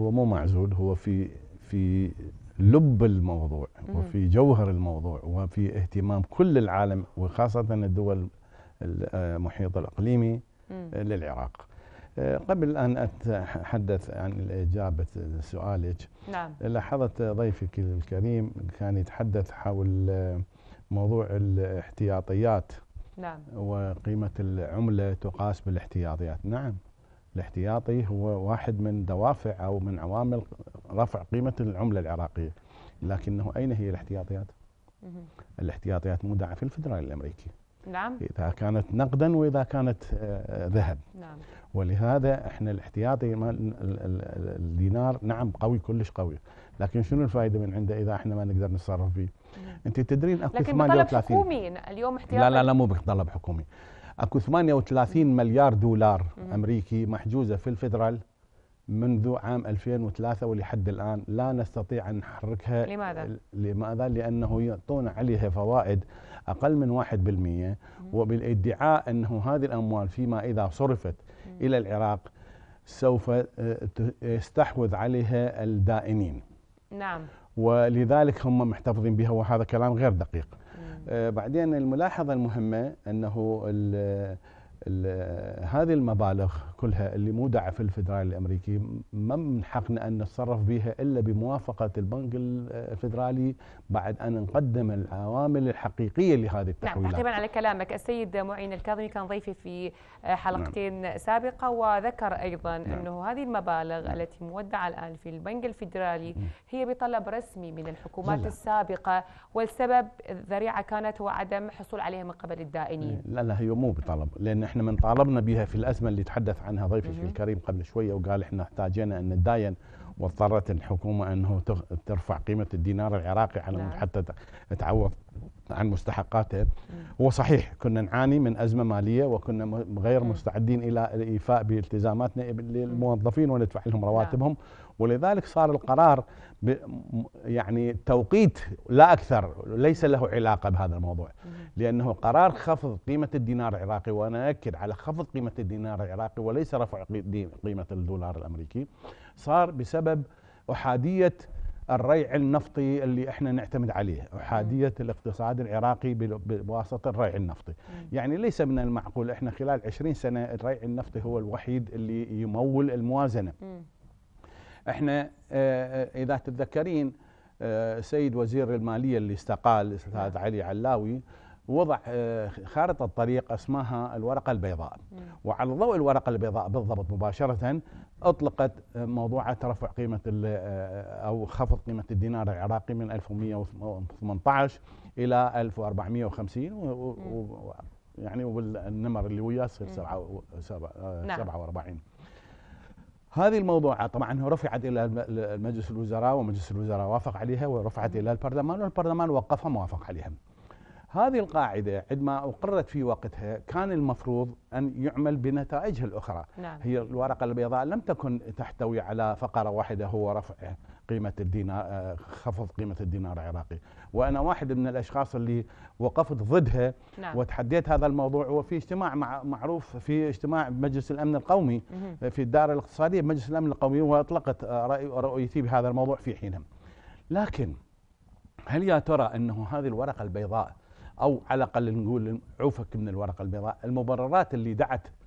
هو مو معزول هو في في لب الموضوع وفي جوهر الموضوع وفي اهتمام كل العالم وخاصة الدول المحيط آه، الأقليمي آه، للعراق آه، قبل أن أتحدث عن إجابة سؤالك نعم. لاحظت ضيفك الكريم كان يتحدث حول موضوع الاحتياطيات نعم. وقيمة العملة تقاس بالاحتياطيات نعم الاحتياطي هو واحد من دوافع أو من عوامل رفع قيمة العملة العراقية لكنه أين هي الاحتياطيات؟ الاحتياطيات مودعة في الفدرالي الأمريكي نعم إذا كانت نقدا وإذا كانت آه، ذهب نعم ولهذا احنا الاحتياطي الدينار نعم قوي كلش قوي لكن شنو الفائده من عنده اذا احنا ما نقدر نتصرف فيه؟ انت تدرين اكو لكن بطلب حكومي اليوم احتياطي لا لا لا مو بطلب حكومي اكو 38 مليار دولار امريكي محجوزه في الفدرال منذ عام 2003 ولحد الان لا نستطيع ان نحركها لماذا؟ لماذا؟ لانه يعطون عليها فوائد اقل من 1% وبالادعاء انه هذه الاموال فيما اذا صرفت الى العراق سوف آه، يستحوذ عليها الدائنين. نعم. ولذلك هم محتفظين بها وهذا كلام غير دقيق. آه، بعدين الملاحظة المهمة أنه هذه المبالغ كلها اللي مودعة في الفدرالي الأمريكي ما من حقنا أن نتصرف بها إلا بموافقة البنك الفدرالي بعد أن نقدم العوامل الحقيقية لهذه نعم، التحويلات نعم تقريبا على كلامك السيد معين الكاظمي كان ضيفي في حلقتين نعم. سابقة وذكر أيضا نعم. أنه هذه المبالغ نعم. التي مودعة الآن في البنك الفدرالي نعم. هي بطلب رسمي من الحكومات لا لا. السابقة والسبب الذريعة كانت هو عدم حصول عليها من قبل الدائنين لا لا هي مو بطلب لأن احنا من طالبنا بها في الازمه اللي تحدث عنها ضيفك الكريم قبل شويه وقال احنا احتاجينا ان نتداين واضطرت الحكومه انه ترفع قيمه الدينار العراقي على نعم. حتى تعوض عن مستحقاته هو صحيح كنا نعاني من أزمة مالية وكنا غير مستعدين إلى الإيفاء بالتزاماتنا للموظفين وندفع لهم رواتبهم نعم. ولذلك صار القرار يعني توقيت لا أكثر ليس له علاقة بهذا الموضوع لأنه قرار خفض قيمة الدينار العراقي وأنا أكد على خفض قيمة الدينار العراقي وليس رفع قيمة الدولار الأمريكي صار بسبب أحادية الريع النفطي اللي احنا نعتمد عليه احاديه الاقتصاد العراقي بواسطه الريع النفطي يعني ليس من المعقول احنا خلال 20 سنه الريع النفطي هو الوحيد اللي يمول الموازنه احنا آه، آه، اذا تتذكرين آه، سيد وزير الماليه اللي استقال الاستاذ نعم. علي علاوي وضع آه، خارطة طريق اسمها الورقة البيضاء وعلى ضوء الورقة البيضاء بالضبط مباشرة أطلقت آه، موضوعة رفع قيمة آه، أو خفض قيمة الدينار العراقي من 1118 إلى 1450 يعني والنمر اللي وياه يصير 47 نعم. هذه الموضوعة طبعا رفعت الى مجلس الوزراء ومجلس الوزراء وافق عليها ورفعت الى البرلمان والبرلمان وقفها موافق عليها هذه القاعدة عندما أقرت في وقتها كان المفروض أن يعمل بنتائجها الأخرى نعم. هي الورقة البيضاء لم تكن تحتوي على فقرة واحدة هو رفع قيمة الدينار آه، خفض قيمة الدينار العراقي وأنا واحد من الأشخاص اللي وقفت ضدها نعم. وتحديت هذا الموضوع وفي اجتماع معروف في اجتماع مجلس الأمن القومي مه. في الدار الاقتصادية مجلس الأمن القومي وأطلقت آه، رؤيتي بهذا الموضوع في حينها لكن هل يا ترى أنه هذه الورقة البيضاء أو على الأقل نقول عوفك من الورقة البيضاء المبررات اللي دعت